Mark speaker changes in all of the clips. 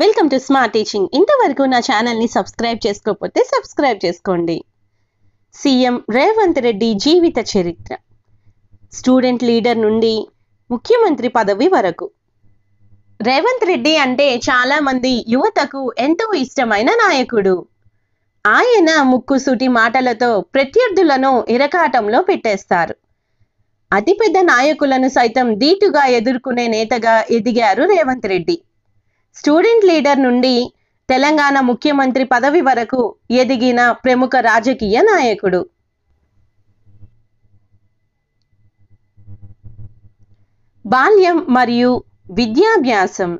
Speaker 1: welcome to smart teaching ఇంతవరకు నా ఛానల్ని సబ్స్క్రైబ్ చేసుకోకపోతే సబ్స్క్రైబ్ చేసుకోండి సీఎం రేవంత్ రెడ్డి జీవిత చరిత్ర స్టూడెంట్ లీడర్ నుండి ముఖ్యమంత్రి పదవి వరకు రేవంత్ రెడ్డి అంటే చాలామంది యువతకు ఎంతో ఇష్టమైన నాయకుడు ఆయన ముక్కుసూటి మాటలతో ప్రత్యర్థులను ఇరకాటంలో పెట్టేస్తారు అతిపెద్ద నాయకులను సైతం దీటుగా ఎదుర్కొనే నేతగా ఎదిగారు రేవంత్ రెడ్డి స్టూడెంట్ లీడర్ నుండి తెలంగాణ ముఖ్యమంత్రి పదవి వరకు ఎదిగిన ప్రముఖ రాజకీయ నాయకుడు బాల్యం మరియు విద్యాభ్యాసం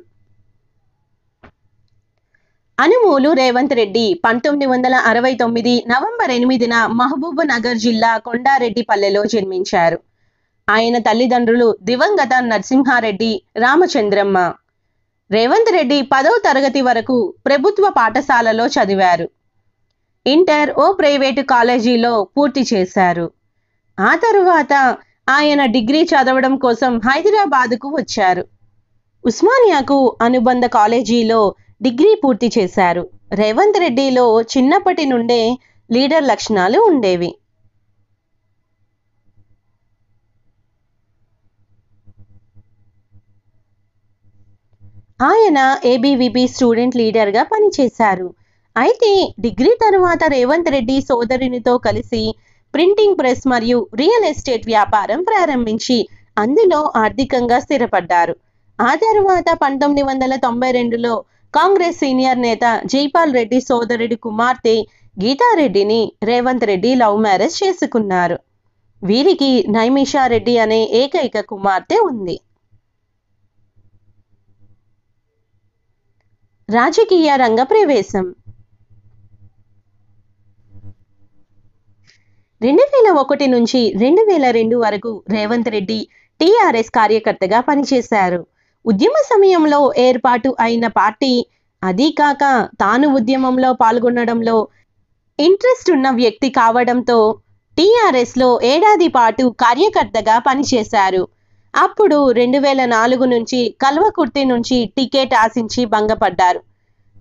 Speaker 1: అనుమూలు రేవంత్ రెడ్డి పంతొమ్మిది వందల అరవై తొమ్మిది నవంబర్ ఎనిమిదిన మహబూబ్ నగర్ జిల్లా కొండారెడ్డిపల్లెలో జన్మించారు ఆయన తల్లిదండ్రులు దివంగత నరసింహారెడ్డి రామచంద్రమ్మ రేవంత్ రెడ్డి పదవ తరగతి వరకు ప్రభుత్వ పాఠశాలలో చదివారు ఇంటర్ ఓ ప్రైవేటు కాలేజీలో పూర్తి చేశారు ఆ తరువాత ఆయన డిగ్రీ చదవడం కోసం హైదరాబాదుకు వచ్చారు ఉస్మానియాకు అనుబంధ కాలేజీలో డిగ్రీ పూర్తి చేశారు రేవంత్ రెడ్డిలో చిన్నప్పటి నుండే లీడర్ లక్షణాలు ఉండేవి ఆయన ఏబివిపి స్టూడెంట్ లీడర్గా పనిచేశారు అయితే డిగ్రీ తరువాత రేవంత్ రెడ్డి సోదరునితో కలిసి ప్రింటింగ్ ప్రెస్ మరియు రియల్ ఎస్టేట్ వ్యాపారం ప్రారంభించి అందులో ఆర్థికంగా స్థిరపడ్డారు ఆ తర్వాత పంతొమ్మిది వందల తొంభై రెండులో కాంగ్రెస్ సీనియర్ నేత జైపాల్ రెడ్డి సోదరుడి కుమార్తె గీతారెడ్డిని రేవంత్ రెడ్డి లవ్ మ్యారేజ్ చేసుకున్నారు వీరికి నైమిషారెడ్డి అనే ఏకైక కుమార్తె ఉంది రాజకీయ రంగ ప్రవేశం రెండు వేల ఒకటి నుంచి రెండు వేల రెండు వరకు రేవంత్ రెడ్డి టీఆర్ఎస్ కార్యకర్తగా పనిచేశారు ఉద్యమ సమయంలో ఏర్పాటు అయిన పార్టీ అదీ కాక తాను ఉద్యమంలో పాల్గొనడంలో ఇంట్రెస్ట్ ఉన్న వ్యక్తి కావడంతో టీఆర్ఎస్లో ఏడాది పాటు కార్యకర్తగా పనిచేశారు అప్పుడు రెండు వేల నాలుగు నుంచి కల్వకుర్తి నుంచి టికెట్ ఆశించి భంగపడ్డారు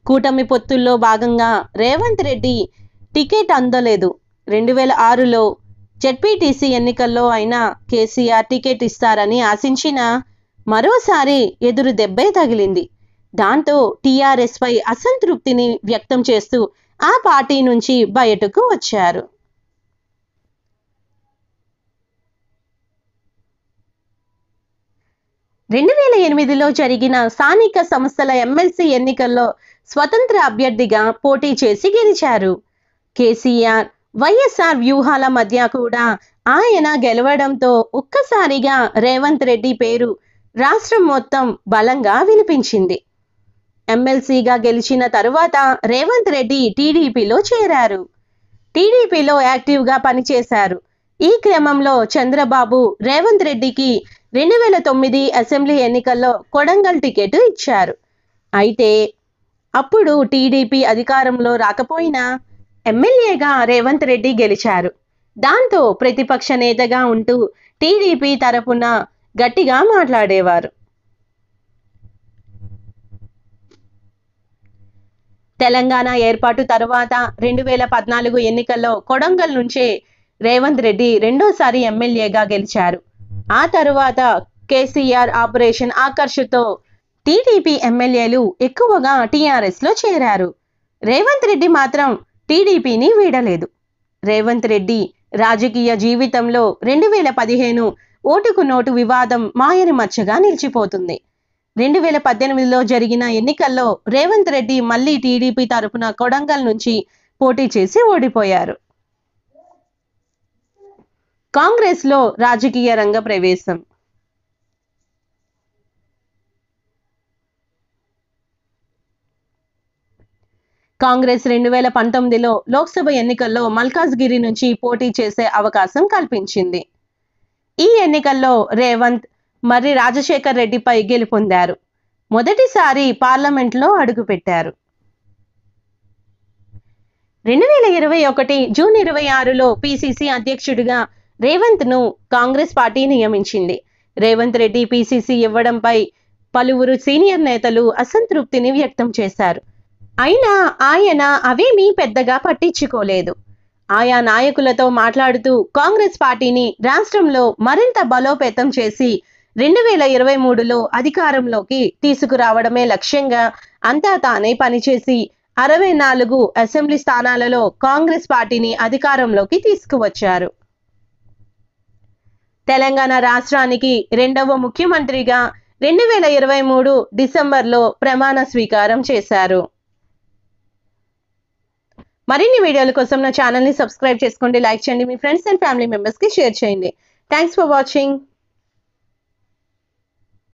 Speaker 1: కూటమి పొత్తుల్లో భాగంగా రేవంత్ రెడ్డి టికెట్ అందలేదు రెండు వేల ఆరులో జెడ్పీటీసీ ఎన్నికల్లో అయినా కేసీఆర్ టికెట్ ఇస్తారని ఆశించిన మరోసారి ఎదురు దెబ్బే తగిలింది దాంతో టీఆర్ఎస్పై అసంతృప్తిని వ్యక్తం చేస్తూ ఆ పార్టీ నుంచి బయటకు వచ్చారు రెండు వేల ఎనిమిదిలో జరిగిన స్థానిక సంస్థల ఎమ్మెల్సీ ఎన్నికల్లో స్వతంత్ర అభ్యర్థిగా పోటీ చేసి గెలిచారు కేసీఆర్ వైఎస్ఆర్ వ్యూహాల మధ్య కూడా ఆయన గెలవడంతో ఒక్కసారిగా రేవంత్ రెడ్డి పేరు రాష్ట్రం మొత్తం బలంగా వినిపించింది ఎమ్మెల్సీగా గెలిచిన తరువాత రేవంత్ రెడ్డి టీడీపీలో చేరారు టీడీపీలో యాక్టివ్గా పనిచేశారు ఈ క్రమంలో చంద్రబాబు రేవంత్ రెడ్డికి రెండు వేల తొమ్మిది అసెంబ్లీ ఎన్నికల్లో కొడంగల్ టికెట్ ఇచ్చారు అయితే అప్పుడు టీడీపీ అధికారంలో రాకపోయినా ఎమ్మెల్యేగా రేవంత్ రెడ్డి గెలిచారు దాంతో ప్రతిపక్ష నేతగా ఉంటూ టీడీపీ తరపున గట్టిగా మాట్లాడేవారు తెలంగాణ ఏర్పాటు తరువాత రెండు వేల పద్నాలుగు ఎన్నికల్లో కొడంగల్ నుంచే రేవంత్ రెడ్డి రెండోసారి ఎమ్మెల్యేగా గెలిచారు ఆ తరువాత కేసీఆర్ ఆపరేషన్ ఆకర్షతో టీడీపీ ఎమ్మెల్యేలు ఎక్కువగా టీఆర్ఎస్లో చేరారు రేవంత్ రెడ్డి మాత్రం టీడీపీని వీడలేదు రేవంత్ రెడ్డి రాజకీయ జీవితంలో రెండు వేల పదిహేను ఓటుకు నోటు వివాదం మాయని మచ్చగా నిలిచిపోతుంది రెండు వేల పద్దెనిమిదిలో జరిగిన ఎన్నికల్లో రేవంత్ రెడ్డి మళ్లీ టీడీపీ తరఫున కొడంగల్ నుంచి పోటీ చేసి ఓడిపోయారు కాంగ్రెస్ లో రాజకీయ రంగ ప్రవేశం కాంగ్రెస్ రెండు వేల పంతొమ్మిదిలో లోక్సభ ఎన్నికల్లో మల్కాజ్గిరి నుంచి పోటీ చేసే అవకాశం కల్పించింది ఈ ఎన్నికల్లో రేవంత్ మర్రి రాజశేఖర్ రెడ్డిపై గెలుపొందారు మొదటిసారి పార్లమెంట్లో అడుగుపెట్టారు రెండు వేల ఇరవై ఒకటి జూన్ ఇరవై ఆరులో పిసిసి అధ్యక్షుడిగా రేవంత్ ను కాంగ్రెస్ పార్టీ నియమించింది రేవంత్ రెడ్డి పీసీసీ ఇవ్వడంపై పలువురు సీనియర్ నేతలు అసంతృప్తిని వ్యక్తం చేశారు అయినా ఆయన అవేమీ పెద్దగా పట్టించుకోలేదు ఆయా నాయకులతో మాట్లాడుతూ కాంగ్రెస్ పార్టీని రాష్ట్రంలో మరింత బలోపేతం చేసి రెండు వేల ఇరవై మూడులో అధికారంలోకి తీసుకురావడమే లక్ష్యంగా అంతా తానే పనిచేసి అరవై నాలుగు అసెంబ్లీ స్థానాలలో కాంగ్రెస్ పార్టీని అధికారంలోకి తీసుకువచ్చారు తెలంగాణ రాష్ట్రానికి రెండవ ముఖ్యమంత్రిగా రెండు వేల ఇరవై మూడు డిసెంబర్లో ప్రమాణ స్వీకారం చేశారు మరిన్ని వీడియోల కోసం నా ఛానల్ని సబ్స్క్రైబ్ చేసుకోండి లైక్ చేయండి మీ ఫ్రెండ్స్ అండ్ ఫ్యామిలీ మెంబర్స్కి షేర్ చేయండి థ్యాంక్స్ ఫర్ వాచింగ్